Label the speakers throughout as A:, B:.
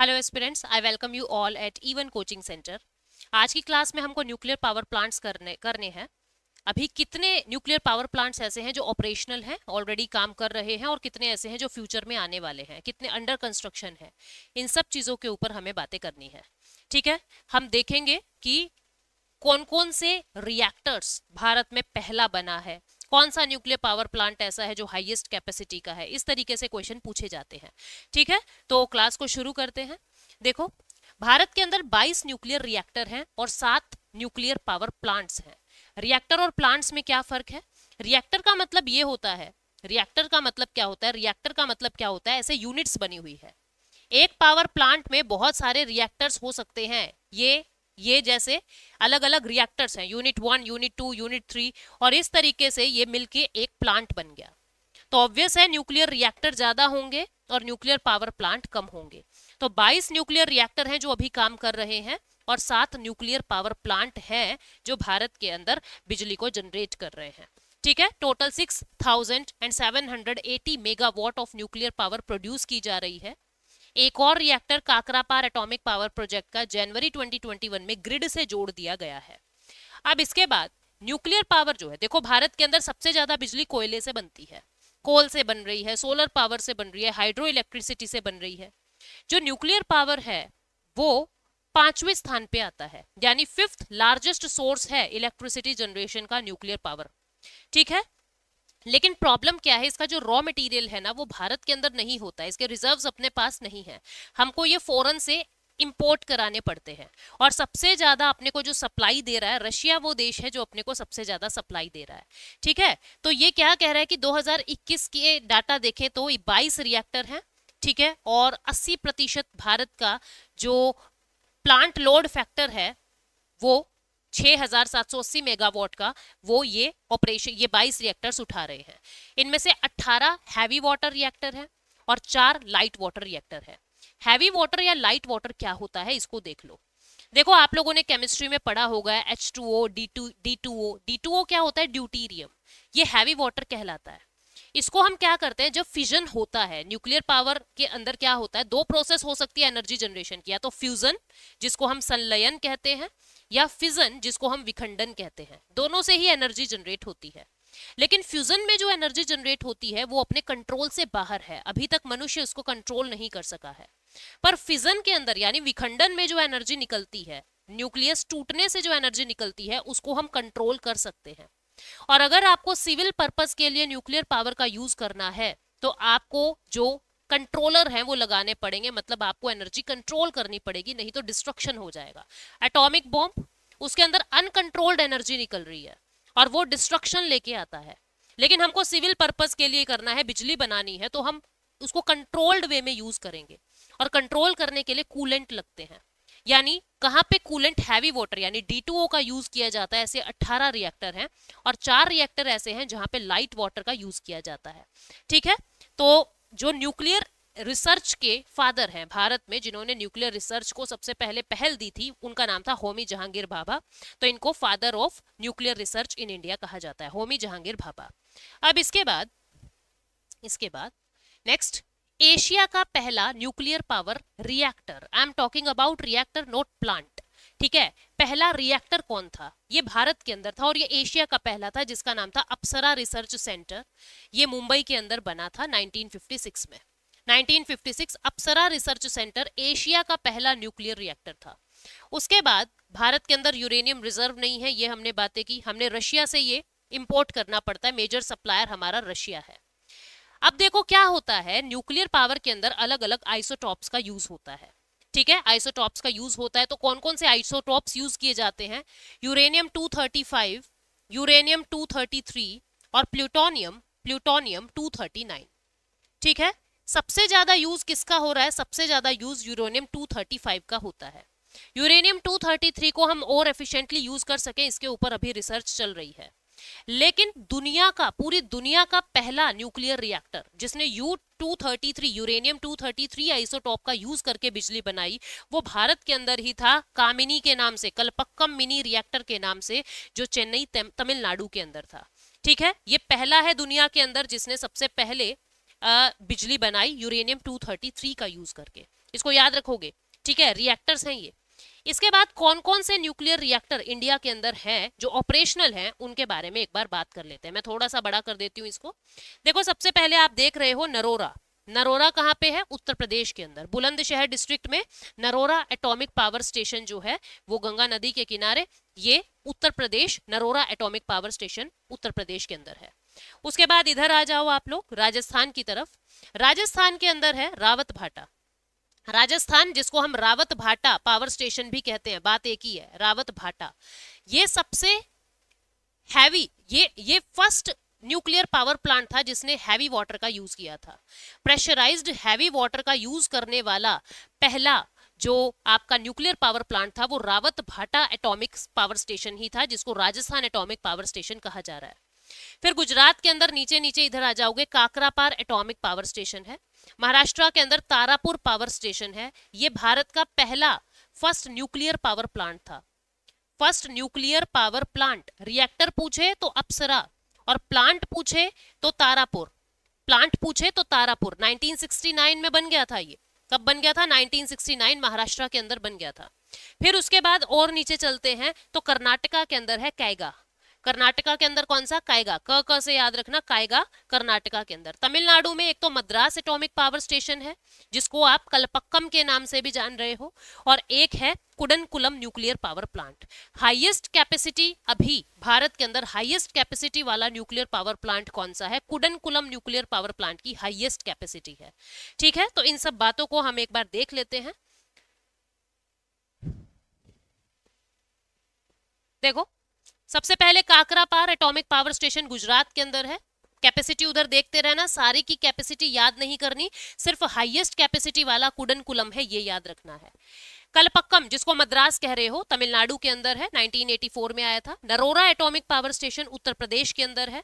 A: hello aspirants I welcome you all at even coaching centre आज की class में हमको न्यूक्लियर पावर प्लांट्स करने करने हैं अभी कितने न्यूक्लियर पावर प्लांट्स ऐसे हैं जो ऑपरेशनल हैं ऑलरेडी काम कर रहे हैं और कितने ऐसे हैं जो फ्यूचर में आने वाले हैं कितने अंडर कंस्ट्रक्शन हैं इन सब चीज़ों के ऊपर हमें बातें करनी है ठीक है हम देखेंगे कि कौन कौन से रिएक्टर्स भारत में पहला बना है कौन सा न्यूक्लियर पावर प्लांट ऐसा है जो हाईएस्ट कैपेसिटी का है इस तरीके से क्वेश्चन पूछे जाते हैं ठीक है तो क्लास को शुरू करते हैं देखो भारत के अंदर 22 न्यूक्लियर रिएक्टर हैं और सात न्यूक्लियर पावर प्लांट्स हैं रिएक्टर और प्लांट्स में क्या फर्क है रिएक्टर का मतलब ये होता है रिएक्टर का मतलब क्या होता है रिएक्टर का मतलब क्या होता है ऐसे यूनिट्स बनी हुई है एक पावर प्लांट में बहुत सारे रिएक्टर्स हो सकते हैं ये ये जैसे अलग अलग रिएक्टर्स हैं unit one unit two unit three और इस तरीके से ये मिलके एक प्लांट बन गया तो ऑब्वियस है न्यूक्लियर रिएक्टर ज़्यादा होंगे और न्यूक्लियर पावर प्लांट कम होंगे तो 22 न्यूक्लियर रिएक्टर हैं जो अभी काम कर रहे हैं और सात न्यूक्लियर पावर प्लांट हैं जो भारत के अंदर बिजली को जनरेट कर रहे हैं ठीक है total six thousand and seven hundred eighty megawatt of nuclear power produce की जा रही है एक और reactor Kakrapar atomic power project का जनवरी 2021 में ग्रिड से जोड़ दिया गया है अब इसके बाद न्यूक्लियर पावर जो है देखो भारत के अंदर सबसे ज्यादा बिजली कोयले से बनती है कोल से बन रही है सोलर पावर से बन रही है हाइड्रो इलेक्ट्रिसिटी से बन रही है जो न्यूक्लियर पावर है वो पांचवें स्थान पे आता है यानी फिफ्थ लार्जेस्ट सोर्स है इलेक्ट्रिसिटी जनरेशन का न्यूक्लियर पावर ठीक है लेकिन प्रॉब्लम क्या है इसका जो रॉ मटेरियल है ना वो भारत के अंदर नहीं होता है इसके रिजर्व्स अपने पास नहीं है हमको ये फॉरन से इंपोर्ट कराने पड़ते हैं और सबसे ज़्यादा अपने को जो सप्लाई दे रहा है रशिया वो देश है जो अपने को सबसे ज़्यादा सप्लाई दे रहा है ठीक है तो ये क्या कह रहा है कि 2021 के डाटा देखें तो 22 रिएक्टर हैं ठीक है और 80 प्रतिशत भारत का जो प्लांट लोड फैक्टर है वो 6,780 मेगावाट का वो ये ऑपरेशन ये 22 रिएक्टर्स उठा रहे हैं इनमें से 18 हैवी वाटर रिएक्टर हैं और चार लाइट वाटर रिएक्टर हैं हैवी वाटर या लाइट वाटर क्या होता है इसको देख लो देखो आप लोगों ने केमिस्ट्री में पढ़ा होगा H two O D two D two D two O क्या होता है ड्यूटीरियम ये हैवी वाटर कहलाता है इसको हम क्या करते हैं जब फिजन होता है न्यूक्लियर पावर के अंदर क्या होता है दो प्रोसेस हो सकती है एनर्जी जनरेशन की या तो फ्यूजन जिसको हम संलयन कहते हैं या फिजन जिसको हम विखंडन कहते हैं दोनों से ही एनर्जी जनरेट होती है लेकिन फ्यूजन में जो एनर्जी जनरेट होती है वो अपने कंट्रोल से बाहर है अभी तक मनुष्य उसको कंट्रोल नहीं कर सका है पर फिजन के अंदर यानी विखंडन में जो एनर्जी निकलती है न्यूक्लियस टूटने से जो एनर्जी निकलती है उसको हम कंट्रोल कर सकते हैं और अगर आपको सिविल पर्पज के लिए न्यूक्लियर पावर का यूज करना है तो आपको जो कंट्रोलर हैं वो लगाने पड़ेंगे मतलब आपको एनर्जी कंट्रोल करनी पड़ेगी नहीं तो डिस्ट्रक्शन हो जाएगा एटॉमिक बॉम्ब उसके अंदर अनकंट्रोल्ड एनर्जी निकल रही है और वो डिस्ट्रक्शन लेके आता है लेकिन हमको सिविल पर्पज के लिए करना है बिजली बनानी है तो हम उसको कंट्रोल्ड वे में यूज करेंगे और कंट्रोल करने के लिए कूलेंट लगते हैं यानी कहाँ पे कूलेंट हैवी वाटर यानी डी का यूज किया जाता है ऐसे 18 रिएक्टर हैं और चार रिएक्टर ऐसे हैं जहां पे लाइट वाटर का यूज किया जाता है ठीक है तो जो न्यूक्लियर रिसर्च के फादर हैं भारत में जिन्होंने न्यूक्लियर रिसर्च को सबसे पहले पहल दी थी उनका नाम था होमी जहांगीर भाभा तो इनको father of nuclear research in India कहा जाता है होमी जहांगीर भाभा अब इसके बाद इसके बाद नेक्स्ट एशिया का पहला nuclear power reactor I am talking about reactor not plant ठीक है पहला रिएक्टर कौन था ये भारत के अंदर था और ये एशिया का पहला था जिसका नाम था अप्सरा रिसर्च सेंटर ये मुंबई के अंदर बना था 1956 में 1956 अप्सरा रिसर्च सेंटर एशिया का पहला न्यूक्लियर रिएक्टर था उसके बाद भारत के अंदर यूरेनियम रिजर्व नहीं है ये हमने बातें की हमने रशिया से ये इम्पोर्ट करना पड़ता है मेजर सप्लायर हमारा रशिया है अब देखो क्या होता है न्यूक्लियर पावर के अंदर अलग अलग आइसोटॉप्स का यूज होता है ठीक है आइसोटॉप्स का यूज होता है तो कौन कौन से आइसोटॉप्स यूज किए जाते हैं यूरेनियम 235 यूरेनियम 233 और प्लूटोनियम प्लूटोनियम 239 ठीक है सबसे ज्यादा यूज किसका हो रहा है सबसे ज्यादा यूज यूरेनियम 235 का होता है यूरेनियम 233 को हम और एफिशिएंटली यूज कर सकें इसके ऊपर अभी रिसर्च चल रही है लेकिन दुनिया का पूरी दुनिया का पहला न्यूक्लियर रिएक्टर जिसने यू 233 यूरेनियम 233 आइसोटॉप का यूज करके बिजली बनाई वो भारत के अंदर ही था कामिनी के नाम से कलपक्कम मिनी रिएक्टर के नाम से जो चेन्नई तमिलनाडु के अंदर था ठीक है ये पहला है दुनिया के अंदर जिसने सबसे पहले आ, बिजली बनाई यूरेनियम 233 का यूज करके इसको याद रखोगे ठीक है रिएक्टर्स हैं ये इसके बाद कौन कौन से न्यूक्लियर रिएक्टर इंडिया के अंदर हैं जो ऑपरेशनल हैं उनके बारे में एक बार बात कर लेते हैं मैं थोड़ा सा बड़ा कर देती हूँ इसको देखो सबसे पहले आप देख रहे हो नरोरा नरोरा कहाँ पे है उत्तर प्रदेश के अंदर बुलंदशहर डिस्ट्रिक्ट में नरोरा एटॉमिक पावर स्टेशन जो है वो गंगा नदी के किनारे ये Uttar Pradesh Narora atomic power station Uttar Pradesh के अंदर है उसके बाद इधर आ जाओ आप लोग राजस्थान की तरफ राजस्थान के अंदर है रावत भाटा राजस्थान जिसको हम रावत भाटा पावर स्टेशन भी कहते हैं बात एक ही है रावत भाटा ये सबसे हैवी ये ये फर्स्ट न्यूक्लियर पावर प्लांट था जिसने हैवी वाटर का यूज किया था प्रेशराइज्ड हैवी वाटर का यूज करने वाला पहला जो आपका न्यूक्लियर पावर प्लांट था वो रावत भाटा एटॉमिक पावर स्टेशन ही था जिसको राजस्थान एटॉमिक पावर स्टेशन कहा जा रहा है फिर गुजरात के अंदर नीचे नीचे इधर आ जाओगे काकरापार एटॉमिक पावर स्टेशन है महाराष्ट्र के अंदर तारापुर पावर स्टेशन है ये भारत का पहला फर्स्ट न्यूक्लियर पावर प्लांट था first nuclear power plant reactor पूछे तो अप्सरा और प्लांट पूछे तो तारापुर प्लांट पूछे तो तारापुर 1969 में बन गया था ये कब बन गया था 1969 महाराष्ट्र के अंदर बन गया था फिर उसके बाद और नीचे चलते हैं तो कर्नाटका के अंदर है कैगा कर्नाटका के अंदर कौन सा कायगा क क से याद रखना कायगा कर्नाटका के अंदर तमिलनाडु में एक तो मद्रास एटॉमिक पावर स्टेशन है जिसको आप कलपक्कम के नाम से भी जान रहे हो और एक है Kudankulam nuclear power plant highest capacity अभी भारत के अंदर हाईएस्ट कैपेसिटी वाला न्यूक्लियर पावर प्लांट कौन सा है कुडनकुलम न्यूक्लियर पावर प्लांट की हाइएस्ट कैपेसिटी है ठीक है तो इन सब बातों को हम एक बार देख लेते हैं देखो सबसे पहले Kakrapar atomic power station Gujarat के अंदर है कैपेसिटी उधर देखते रहना सारी की कैपेसिटी याद नहीं करनी सिर्फ हाईएस्ट कैपेसिटी वाला कुडनकुलम है ये याद रखना है कलपक्कम जिसको मद्रास कह रहे हो तमिलनाडु के अंदर है 1984 में आया था Narora atomic power station Uttar Pradesh के अंदर है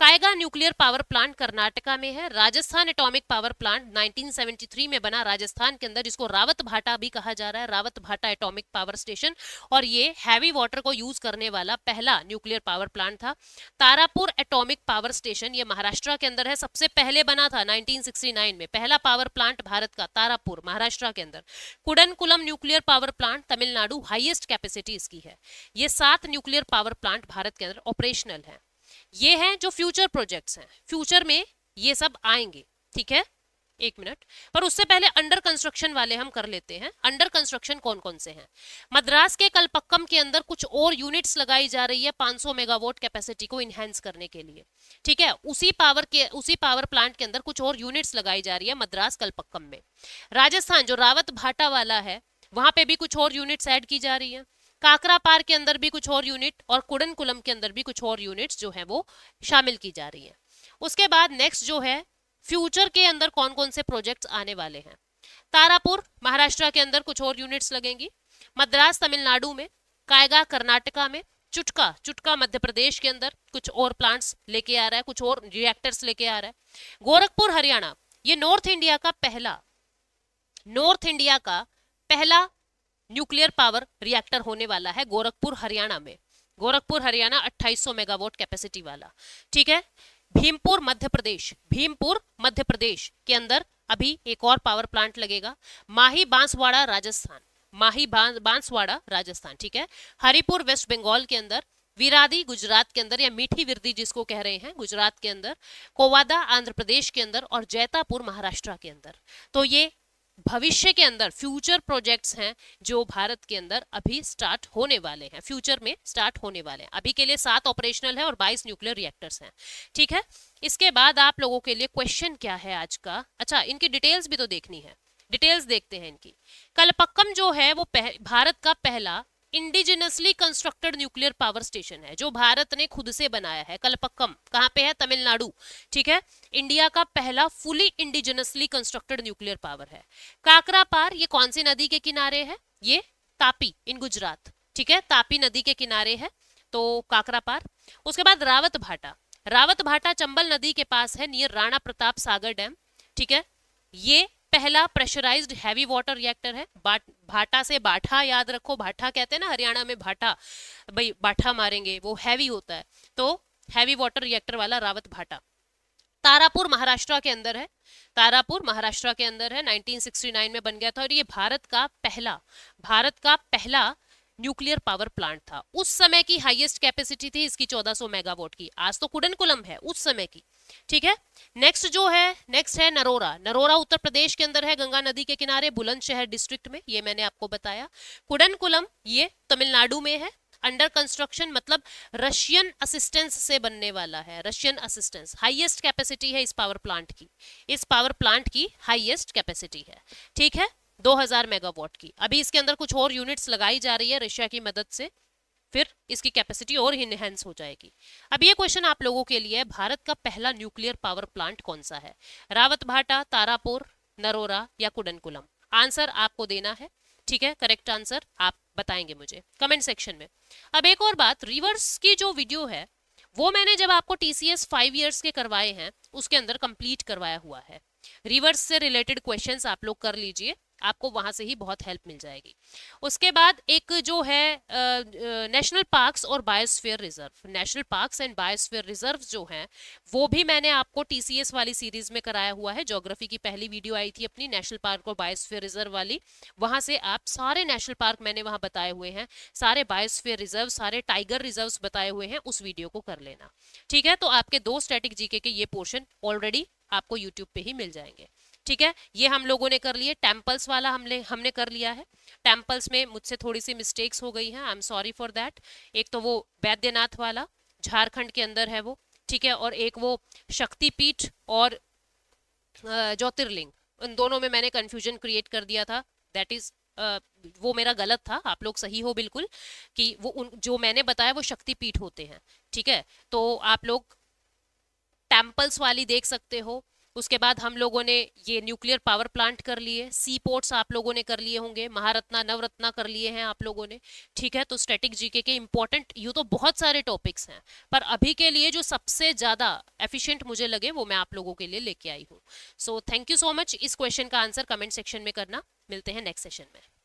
A: Kaiga nuclear power plant Karnataka में है राजस्थान एटॉमिक पावर प्लांट 1973 में बना राजस्थान के अंदर जिसको रावत भाटा भी कहा जा रहा है रावत भाटा एटॉमिक पावर स्टेशन और ये हैवी वाटर को यूज करने वाला पहला न्यूक्लियर पावर प्लांट था तारापुर एटॉमिक पावर स्टेशन ये महाराष्ट्र के अंदर है सबसे पहले बना था नाइनटीन में पहला पावर प्लांट भारत का तारापुर महाराष्ट्र के अंदर Kudankulam nuclear power plant Tamil Nadu highest capacity इसकी है ये सात न्यूक्लियर पावर प्लांट भारत के अंदर ऑपरेशनल है ये हैं जो फ्यूचर प्रोजेक्ट्स हैं फ्यूचर में ये सब आएंगे ठीक है एक मिनट पर उससे पहले अंडर कंस्ट्रक्शन वाले हम कर लेते हैं अंडर कंस्ट्रक्शन कौन कौन से हैं मद्रास के कलपक्कम के अंदर कुछ और यूनिट्स लगाई जा रही है 500 मेगावाट कैपेसिटी को इनहेंस करने के लिए ठीक है उसी पावर के उसी पावर प्लांट के अंदर कुछ और यूनिट्स लगाई जा रही है मद्रास कलपक्कम में राजस्थान जो रावत भाटा वाला है वहां पे भी कुछ और यूनिट्स ऐड की जा रही है काकरा पार के अंदर भी कुछ और यूनिट और कुडनकुलम के अंदर भी कुछ और यूनिट्स जो है वो शामिल की जा रही है उसके बाद नेक्स्ट जो है फ्यूचर के अंदर कौन कौन से प्रोजेक्ट्स आने वाले हैं तारापुर महाराष्ट्र के अंदर कुछ और यूनिट्स लगेंगी मद्रास तमिलनाडु में कायगा कर्नाटका में चुटका चुटका मध्य प्रदेश के अंदर कुछ और प्लांट्स लेके आ रहा है कुछ और रिएक्टर्स लेके आ रहा है गोरखपुर हरियाणा ये नॉर्थ इंडिया का पहला नॉर्थ इंडिया का पहला न्यूक्लियर पावर रिएक्टर होने वाला है गोरखपुर हरियाणा में गोरखपुर हरियाणा 2800 मेगावाट कैपेसिटी वाला ठीक है भीमपुर मध्य प्रदेश भीमपुर मध्य प्रदेश के अंदर अभी एक और पावर प्लांट लगेगा माही बांसवाड़ा राजस्थान माही बांसवाड़ा राजस्थान ठीक है हरिपुर वेस्ट बंगाल के अंदर विरादी गुजरात के अंदर या मीठी विरदी जिसको कह रहे हैं गुजरात के अंदर कोवादा आंध्र प्रदेश के अंदर और जैतापुर महाराष्ट्र के अंदर तो ये भविष्य के अंदर फ्यूचर प्रोजेक्ट्स हैं जो भारत के अंदर अभी स्टार्ट होने वाले हैं फ्यूचर में स्टार्ट होने वाले हैं अभी के लिए सात ऑपरेशनल हैं और बाईस न्यूक्लियर रिएक्टर्स हैं ठीक है इसके बाद आप लोगों के लिए क्वेश्चन क्या है आज का अच्छा इनकी डिटेल्स भी तो देखनी है डिटेल्स देखते हैं इनकी कलपक्कम जो है वो भारत का पहला indigenously constructed nuclear power station है जो भारत ने खुद से बनाया है कलपक्कम कहाँ पे है तमिलनाडु ठीक है इंडिया का पहला fully indigenously constructed nuclear power है काकरा पार ये कौन सी नदी के किनारे है ये तापी इन गुजरात ठीक है तापी नदी के किनारे है तो काकरा पार उसके बाद रावत भाटा रावत भाटा चंबल नदी के पास है नियर राणा प्रताप सागर डैम ठीक है ये पहला प्रेशराइज्ड हैवी वाटर रिएक्टर है बाट भाटा से भाठा याद रखो भाटा कहते हैं ना हरियाणा में भाटा भाई बाठा मारेंगे वो हैवी होता है तो हैवी वाटर रिएक्टर वाला रावत भाटा तारापुर महाराष्ट्र के अंदर है तारापुर महाराष्ट्र के अंदर है 1969 में बन गया था और ये भारत का पहला भारत का पहला न्यूक्लियर पावर प्लांट था उस समय की हाईएस्ट कैपेसिटी थी इसकी 1400 मेगावाट की आज तो कुडन कुलम है उस समय की ठीक है नेक्स्ट जो है नेक्स्ट है नरोरा नरोरा उत्तर प्रदेश के अंदर है गंगा नदी के किनारे बुलंदशहर डिस्ट्रिक्ट में ये मैंने आपको बताया कुडन ये तमिलनाडु में है अंडर कंस्ट्रक्शन मतलब रशियन असिस्टेंस से बनने वाला है रशियन असिस्टेंस हाईएस्ट कैपेसिटी है इस पावर प्लांट की इस पावर प्लांट की हाईएस्ट कैपेसिटी है ठीक है 2000 मेगावाट की अभी इसके अंदर कुछ और यूनिट्स लगाई जा रही है रशिया की मदद से फिर इसकी कैपेसिटी और इनहेंस हो जाएगी अब ये क्वेश्चन आप लोगों के लिए है भारत का पहला न्यूक्लियर पावर प्लांट कौन सा है रावत भाटा तारापुर नरोरा या कुडनकुलम आंसर आपको देना है ठीक है करेक्ट आंसर आप बताएंगे मुझे कमेंट सेक्शन में अब एक और बात रिवर्स की जो वीडियो है वो मैंने जब आपको T C S five years के करवाए हैं उसके अंदर कंप्लीट करवाया हुआ है रिवर्स से रिलेटेड क्वेश्चंस आप लोग कर लीजिए आपको वहां से ही बहुत हेल्प मिल जाएगी उसके बाद एक जो है नेशनल पार्क्स और biosphere reserve national parks and biosphere reserve जो हैं वो भी मैंने आपको टीसीएस वाली सीरीज में कराया हुआ है ज्योग्राफी की पहली वीडियो आई थी अपनी नेशनल पार्क और बायोस्फीयर रिजर्व वाली वहाँ से आप सारे नेशनल पार्क मैंने वहाँ बताए हुए हैं सारे बायोस्फीयर रिजर्व सारे टाइगर रिजर्व बताए हुए हैं उस वीडियो को कर लेना ठीक है तो आपके दो स्टेटिक जीके के ये पोर्शन ऑलरेडी आपको यूट्यूब पे ही मिल जाएंगे ठीक है ये हम लोगों ने कर लिए टेम्पल्स वाला हमने हमने कर लिया है टेम्पल्स में मुझसे थोड़ी सी मिस्टेक्स हो गई हैं I am sorry for that एक तो वो वैद्यनाथ वाला झारखंड के अंदर है वो ठीक है और एक वो शक्तिपीठ और ज्योतिर्लिंग उन दोनों में मैंने कन्फ्यूजन क्रिएट कर दिया था दैट इज़ Uh, वो मेरा गलत था आप लोग सही हो बिल्कुल कि वो उन जो मैंने बताया वो शक्तिपीठ होते हैं ठीक है तो आप लोग टेम्पल्स वाली देख सकते हो उसके बाद हम लोगों ने ये न्यूक्लियर पावर प्लांट कर लिए सी पोर्ट्स आप लोगों ने कर लिए होंगे महारत्ना नवरत्ना कर लिए हैं आप लोगों ने ठीक है तो स्टैटिक जीके के इम्पोर्टेंट यू तो बहुत सारे टॉपिक्स हैं पर अभी के लिए जो सबसे ज़्यादा एफिशिएंट मुझे लगे वो मैं आप लोगों के लिए लेके आई हूँ so thank you so much इस क्वेश्चन का आंसर कमेंट सेक्शन में करना मिलते हैं नेक्स्ट सेशन में